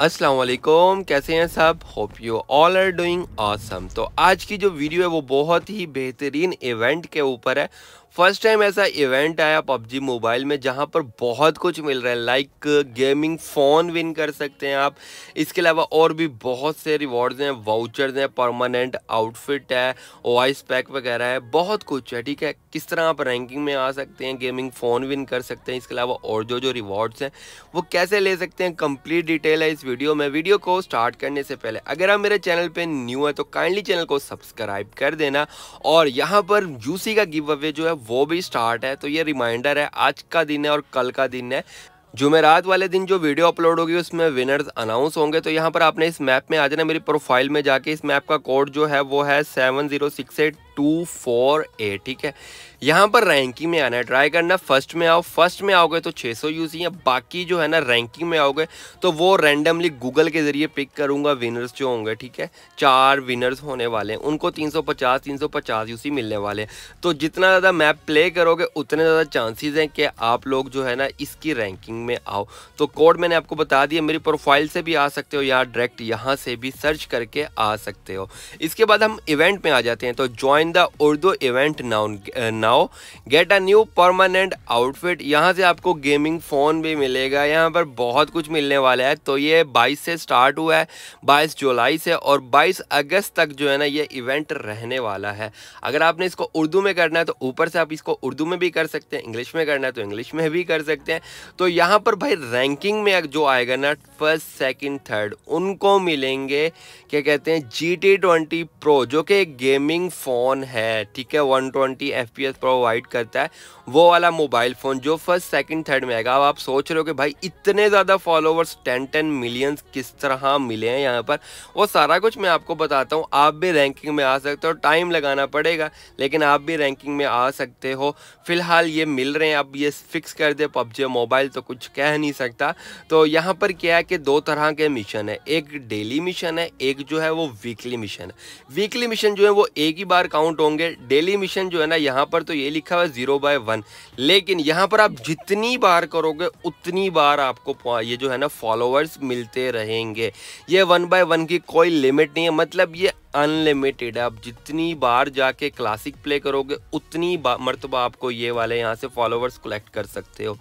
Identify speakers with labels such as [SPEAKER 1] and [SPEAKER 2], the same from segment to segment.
[SPEAKER 1] अस्सलाम वालेकुम कैसे हैं सब hope you all are doing awesome तो आज की जो वीडियो है वो बहुत ही बेहतरीन इवेंट के ऊपर है फर्स्ट टाइम ऐसा इवेंट आया पबजी मोबाइल में जहाँ पर बहुत कुछ मिल रहा है लाइक गेमिंग फ़ोन विन कर सकते हैं आप इसके अलावा और भी बहुत से रिवॉर्ड्स हैं वाउचर्स हैं परमानेंट आउटफिट है वॉइस पैक वगैरह है बहुत कुछ है ठीक है किस तरह आप रैंकिंग में आ सकते हैं गेमिंग फ़ोन विन कर सकते हैं इसके अलावा और जो जो रिवॉर्ड्स हैं वो कैसे ले सकते हैं कंप्लीट डिटेल है इस वीडियो में वीडियो को स्टार्ट करने से पहले अगर आप मेरे चैनल पर न्यू है तो काइंडली चैनल को सब्सक्राइब कर देना और यहाँ पर यूसी का गिव अवे जो है वो भी स्टार्ट है तो ये रिमाइंडर है आज का दिन है और कल का दिन है जुमेरात वाले दिन जो वीडियो अपलोड होगी उसमें विनर्स अनाउंस होंगे तो यहाँ पर आपने इस मैप में आ जाना मेरी प्रोफाइल में जाके इस मैप का कोड जो है वो है seven zero six eight two four A ठीक है यहाँ पर रैंकिंग में आना है ट्राई करना फर्स्ट में आओ फर्स्ट में आओगे तो 600 सौ यूज ही बाकी जो है ना रैंकिंग में आओगे तो वो रैंडमली गूगल के ज़रिए पिक करूँगा विनर्स जो होंगे ठीक है चार विनर्स होने वाले हैं उनको 350 350 यूसी मिलने वाले हैं तो जितना ज़्यादा मैप प्ले करोगे उतने ज़्यादा चांसेस हैं कि आप लोग जो है ना इसकी रैंकिंग में आओ तो कोड मैंने आपको बता दिया मेरी प्रोफाइल से भी आ सकते हो या डायरेक्ट यहाँ से भी सर्च करके आ सकते हो इसके बाद हम इवेंट में आ जाते हैं तो join in the Urdu event now now get a new permanent outfit यहाँ से आपको गेमिंग फ़ोन भी मिलेगा यहाँ पर बहुत कुछ मिलने वाला है तो ये बाईस से स्टार्ट हुआ है बाईस जुलाई से और बाईस अगस्त तक जो है ना ये इवेंट रहने वाला है अगर आपने इसको उर्दू में करना है तो ऊपर से आप इसको उर्दू में भी कर सकते हैं इंग्लिश में करना है तो इंग्लिश में भी कर सकते हैं तो यहाँ पर भाई रैंकिंग में जो आएगा ना फर्स्ट सेकंड थर्ड उनको मिलेंगे क्या कहते हैं जी टी ट्वेंटी प्रो जो कि गेमिंग फ़ोन फ़ोन है ठीक है 120 ट्वेंटी प्रोवाइड करता है वो वाला मोबाइल फ़ोन जो फर्स्ट सेकंड थर्ड में आएगा अब आप सोच रहे हो कि भाई इतने ज़्यादा फॉलोवर्स टेन टेन मिलियंस किस तरह मिले हैं यहाँ पर वो सारा कुछ मैं आपको बताता हूँ आप भी रैंकिंग में आ सकते हो टाइम लगाना पड़ेगा लेकिन आप भी रैंकिंग में आ सकते हो फिलहाल ये मिल रहे हैं अब ये फिक्स कर दे पबजी मोबाइल तो कुछ कह नहीं सकता तो यहाँ पर क्या है कि दो तरह के मिशन है एक डेली मिशन है एक जो है वो वीकली मिशन है वीकली मिशन जो है वो एक ही बार काउंट काउंट होंगे डेली मिशन जो है ना यहाँ पर तो ये लिखा हुआ है जीरो बाय वन लेकिन यहाँ पर आप जितनी बार करोगे उतनी बार आपको ये जो है ना फॉलोअर्स मिलते रहेंगे ये वन बाय वन की कोई लिमिट नहीं है मतलब ये अनलिमिटेड है आप जितनी बार जाके क्लासिक प्ले करोगे उतनी मरतबा आपको ये वाले यहाँ से फॉलोवर्स कलेक्ट कर सकते हो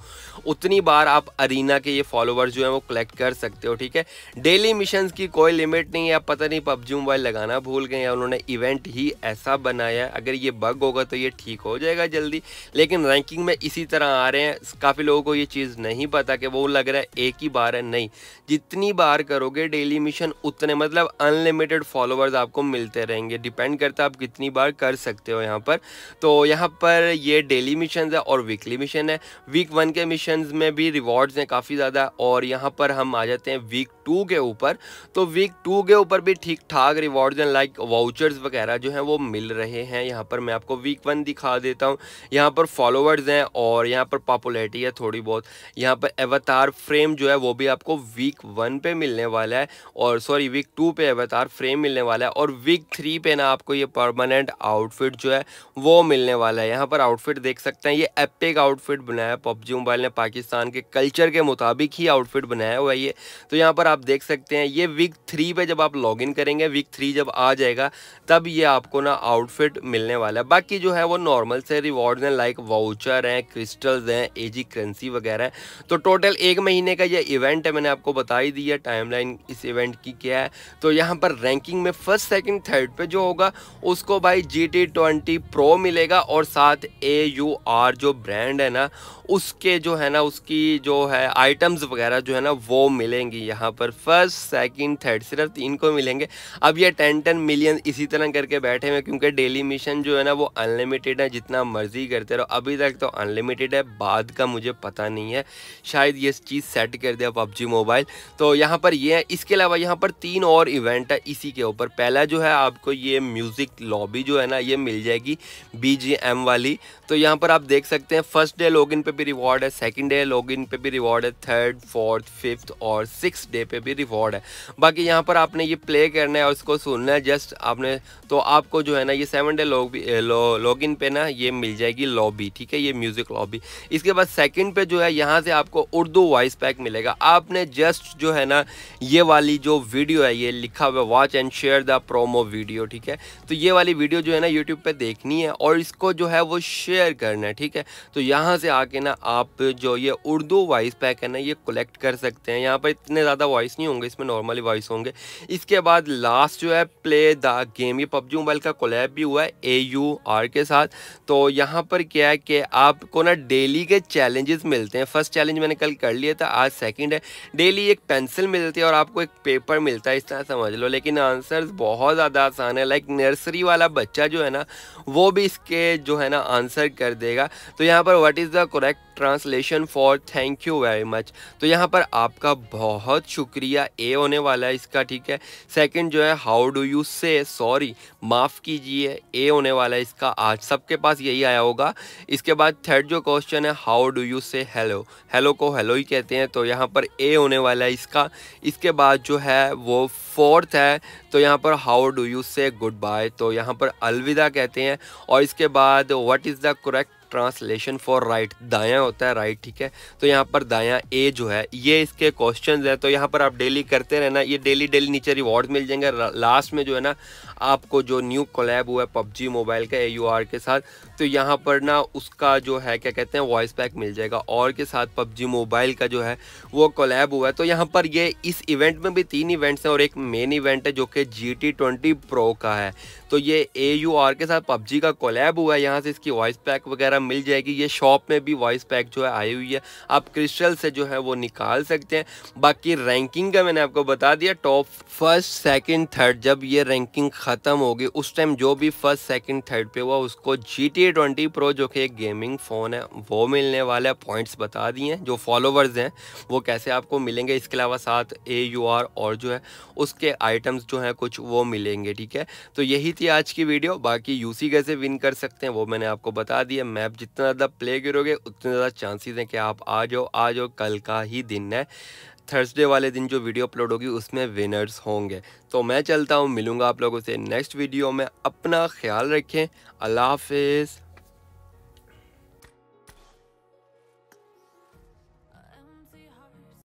[SPEAKER 1] उतनी बार आप अरीना के ये फॉलोवर्स जो है वो कलेक्ट कर सकते हो ठीक है डेली मिशन की कोई लिमिट नहीं है पता नहीं पबजी मोबाइल लगाना भूल गए या उन्होंने इवेंट ही ऐसा बनाया है अगर ये बग होगा तो ये ठीक हो जाएगा जल्दी लेकिन रैंकिंग में इसी तरह आ रहे हैं काफ़ी लोगों को ये चीज़ नहीं पता कि वो लग रहा है एक ही बार है नहीं जितनी बार करोगे डेली मिशन उतने मतलब अनलिमिटेड फॉलोअर्स आपको मिलते रहेंगे डिपेंड करता है आप कितनी बार कर सकते हो यहाँ पर तो यहाँ पर ये डेली मिशन है और वीकली मिशन है वीक वन के मिशन में भी रिवॉर्ड्स हैं काफ़ी ज़्यादा और यहाँ पर हम आ जाते हैं वीक टू के ऊपर तो वीक टू के ऊपर भी ठीक ठाक रिवॉर्ड्स हैं लाइक वाउचर्स वगैरह जो हैं वो मिल रहे रहे हैं यहाँ पर मैं आपको वीक वन दिखा देता हूँ यहाँ पर फॉलोवर्स हैं और यहाँ पर पॉपुलरिटी है थोड़ी बहुत यहाँ पर एवतार फ्रेम जो है वो भी आपको वीक वन पे मिलने वाला है और सॉरी वीक टू पे एवतार फ्रेम मिलने वाला है और वीक थ्री पे ना आपको ये परमानेंट आउटफिट जो है वो मिलने वाला है यहाँ पर आउटफिट देख सकते हैं ये एपिक आउटफिट बनाया है पबजी मोबाइल ने पाकिस्तान के कल्चर के मुताबिक ही आउटफिट बनाया हुआ ये तो यहाँ पर आप देख सकते हैं ये वीक थ्री पे जब आप लॉग करेंगे वीक थ्री जब आ जाएगा तब ये आपको ना आउट आउटफिट मिलने वाला है बाकी जो है वो नॉर्मल से रिवॉर्ड्स हैं लाइक वाउचर हैं क्रिस्टल्स हैं एजी करेंसी वगैरह है तो टोटल एक महीने का ये इवेंट है मैंने आपको बता ही दिया टाइमलाइन इस इवेंट की क्या है तो यहाँ पर रैंकिंग में फर्स्ट सेकेंड थर्ड पर जो होगा उसको भाई जी टी ट्वेंटी प्रो मिलेगा और साथ ए यू आर जो ब्रांड है ना उसके जो है ना उसकी जो है आइटम्स वगैरह जो है ना वो मिलेंगी यहाँ पर फर्स्ट सेकंड थर्ड सिर्फ तीन को मिलेंगे अब ये टेन टेन मिलियन इसी तरह करके बैठे हुए क्योंकि डेली मिशन जो है ना वो अनलिमिटेड है जितना मर्जी करते रहो अभी तक तो अनलिमिटेड है बाद का मुझे पता नहीं है शायद ये चीज़ सेट कर दिया पबजी मोबाइल तो यहाँ पर ये है इसके अलावा यहाँ पर तीन और इवेंट है इसी के ऊपर पहला जो है आपको ये म्यूज़िक लॉबी जो है ना ये मिल जाएगी बी वाली तो यहाँ पर आप देख सकते हैं फर्स्ट डे लॉगिन इन भी रिवॉर्ड है सेकेंड डे लॉग इन भी रिवॉर्ड है थर्ड फोर्थ फिफ्थ और सिक्स डे पर भी रिवॉर्ड है बाकी यहाँ पर आपने ये प्ले करना है और उसको सुनना है जस्ट आपने तो आपको जो है ना ये seven day log log in पे ना ये मिल जाएगी लॉबी ठीक है ये म्यूज़िक लॉबी इसके बाद सेकंड पे जो है यहाँ से आपको उर्दू वॉइस पैक मिलेगा आपने जस्ट जो है ना ये वाली जो वीडियो है ये लिखा हुआ watch and share the promo video ठीक है तो ये वाली वीडियो जो है ना यूट्यूब पर देखनी है और इसको जो है वो शेयर करना है ठीक है तो यहाँ से आके ना आप जो ये उर्दू वॉइस पैक है ना ये कलेक्ट कर सकते हैं यहाँ पर इतने ज़्यादा वॉइस नहीं होंगे इसमें नॉर्मली वॉइस होंगे इसके बाद लास्ट जो है प्ले द गेम ये पबजी मोबाइल का कोलैब भी हुआ है ए यू आर के साथ तो यहाँ पर क्या है कि आपको ना डेली के चैलेंजेस मिलते हैं फर्स्ट चैलेंज मैंने कल कर लिया था आज सेकंड है डेली एक पेंसिल मिलती है और आपको एक पेपर मिलता है इस तरह समझ लो लेकिन आंसर बहुत ज़्यादा आसान है लाइक नर्सरी वाला बच्चा जो है ना वो भी इसके जो है ना आंसर कर देगा तो यहाँ पर what is the correct translation for thank you very much तो यहाँ पर आपका बहुत शुक्रिया ए होने वाला है इसका ठीक है सेकंड जो है how do you say sorry माफ़ कीजिए ए होने वाला है इसका आज सबके पास यही आया होगा इसके बाद थर्ड जो क्वेश्चन है how do you say hello hello को हेलो ही कहते हैं तो यहाँ पर ए होने वाला है इसका इसके बाद जो है वो फोर्थ है तो यहाँ पर how do you say good bye तो यहाँ पर अलविदा कहते हैं और इसके बाद what is the correct translation for right दायां होता है राइट ठीक है तो यहाँ पर दायां ए जो है ये इसके क्वेश्चन है तो यहाँ पर आप डेली करते रहना ये डेली डेली नीचे रिवॉर्ड मिल जाएंगे लास्ट में जो है ना आपको जो न्यू कोलैब हुआ है पबजी मोबाइल का ए के साथ तो यहाँ पर ना उसका जो है क्या कहते हैं वॉइस पैक मिल जाएगा और के साथ पबजी मोबाइल का जो है वो कोलैब हुआ है तो यहाँ पर ये इस इवेंट में भी तीन इवेंट्स हैं और एक मेन इवेंट है जो कि जी टी ट्वेंटी प्रो का है तो ये ए यू आर के साथ पबजी का कोलैब हुआ है यहाँ से इसकी वॉइस पैक वगैरह मिल जाएगी ये शॉप में भी वॉइस पैक जो है आई हुई है आप क्रिस्टल से जो है वो निकाल सकते हैं बाकी रैंकिंग का मैंने आपको बता दिया टॉप फर्स्ट सेकेंड थर्ड जब ये रैंकिंग ख़त्म होगी उस टाइम जो भी फर्स्ट सेकेंड थर्ड पर हुआ उसको जी टी ट्वेंटी प्रो जो कि एक गेमिंग फ़ोन है वो मिलने वाला है पॉइंट्स बता दिए हैं जो फॉलोवर्स हैं वो कैसे आपको मिलेंगे इसके अलावा साथ ए यू आर और जो है उसके आइटम्स जो हैं कुछ वो मिलेंगे ठीक है तो यही थी आज की वीडियो बाकी यूसी कैसे विन कर सकते हैं वो मैंने आपको बता दिया मैप जितना ज़्यादा प्ले करोगे उतने ज़्यादा चांसेस हैं कि आप आ जाओ आ जाओ कल का ही दिन है थर्सडे वाले दिन जो वीडियो अपलोड होगी उसमें विनर्स होंगे तो मैं चलता हूँ मिलूँगा आप लोगों से नेक्स्ट वीडियो में अपना ख्याल रखें अल्लाह हाफिज़